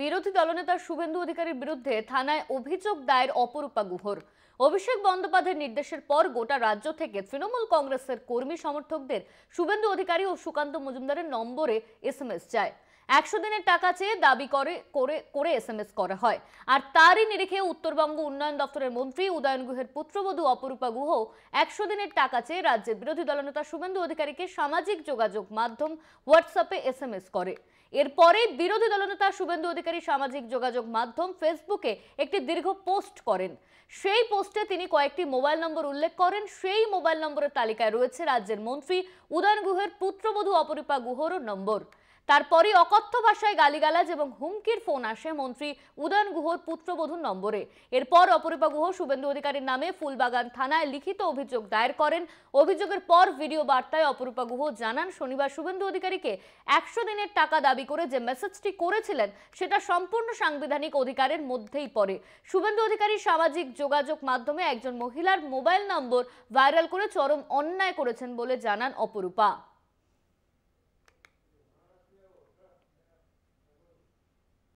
বিরোধী দলনেতা শুভেন্দু অধিকারীর বিরুদ্ধে থানায় অভিযোগ দায়ের অপরূপা গুহর অভিষেক বন্দ্যোপাধ্যায়ের নির্দেশের পর গোটা রাজ্য থেকে তৃণমূল কংগ্রেসের কর্মী সমর্থকদের শুভেন্দু অধিকারী ও সুকান্ত মজুমদারের নম্বরে এস যায় একশো দিনের টাকা চেয়ে দাবি করে করে করে এসএমএস করা হয় আর তারই নিরিখে উত্তরবঙ্গ উন্নয়ন দপ্তরের মন্ত্রী উদয়ন গুহের পুত্রবধূ অপরূপা গুহ একশো দিনের টাকা চেয়ে রাজ্যের বিরোধী দলনেতা শুভেন্দু অধিকারীকে সামাজিক যোগাযোগ মাধ্যম হোয়াটসঅ্যাপে এস এম এস করে এরপরে বিরোধী দলনেতা শুভেন্দু অধিকারী সামাজিক যোগাযোগ মাধ্যম ফেসবুকে একটি দীর্ঘ পোস্ট করেন সেই পোস্টে তিনি কয়েকটি মোবাইল নম্বর উল্লেখ করেন সেই মোবাইল নম্বরের তালিকায় রয়েছে রাজ্যের মন্ত্রী উদয়ন গুহের পুত্রবধূ অপরূপা গুহরও নম্বর তারপরই অকথ্য ভাষায় গালিগালাজ এবং হুমকির ফোন আসে মন্ত্রী উদয়ন গুহর পুত্রবধূর নম্বরে এরপর অপরূপা গুহ শুভেন্দু অধিকারীর নামে ফুলবাগান থানায় লিখিত অভিযোগ দায়ের করেন অভিযোগের পর ভিডিও বার্তায় অপরূপা গুহ জানান শনিবার শুভেন্দু অধিকারীকে একশো দিনের টাকা দাবি করে যে মেসেজটি করেছিলেন সেটা সম্পূর্ণ সাংবিধানিক অধিকারের মধ্যেই পড়ে শুভেন্দু অধিকারী সামাজিক যোগাযোগ মাধ্যমে একজন মহিলার মোবাইল নম্বর ভাইরাল করে চরম অন্যায় করেছেন বলে জানান অপরূপা